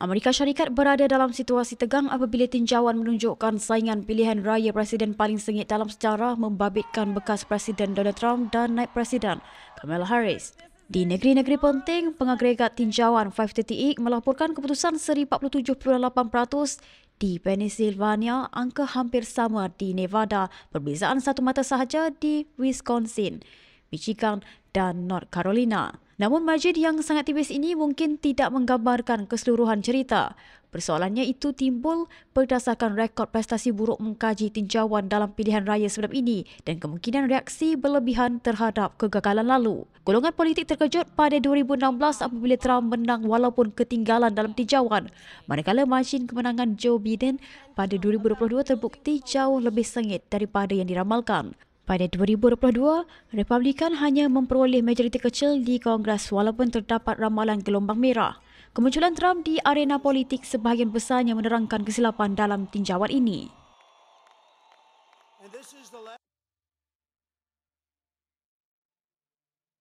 Amerika Syarikat berada dalam situasi tegang apabila tinjauan menunjukkan saingan pilihan raya presiden paling sengit dalam sejarah membabitkan bekas presiden Donald Trump dan naib presiden Kamala Harris. Di negeri-negeri penting, pengagregat tinjauan 538 melaporkan keputusan seri 47.8% di Pennsylvania, angka hampir sama di Nevada, perbezaan satu mata sahaja di Wisconsin, Michigan dan North Carolina. Namun Majid yang sangat tipis ini mungkin tidak menggambarkan keseluruhan cerita. Persoalannya itu timbul berdasarkan rekod prestasi buruk mengkaji tinjauan dalam pilihan raya sebelum ini dan kemungkinan reaksi berlebihan terhadap kegagalan lalu. Golongan politik terkejut pada 2016 apabila Trump menang walaupun ketinggalan dalam tinjauan. Manakala masin kemenangan Joe Biden pada 2022 terbukti jauh lebih sengit daripada yang diramalkan. Pada 2022, Republikan hanya memperoleh majoriti kecil di Kongres walaupun terdapat ramalan gelombang merah. Kemunculan Trump di arena politik sebahagian besarnya menerangkan kesilapan dalam tinjauan ini.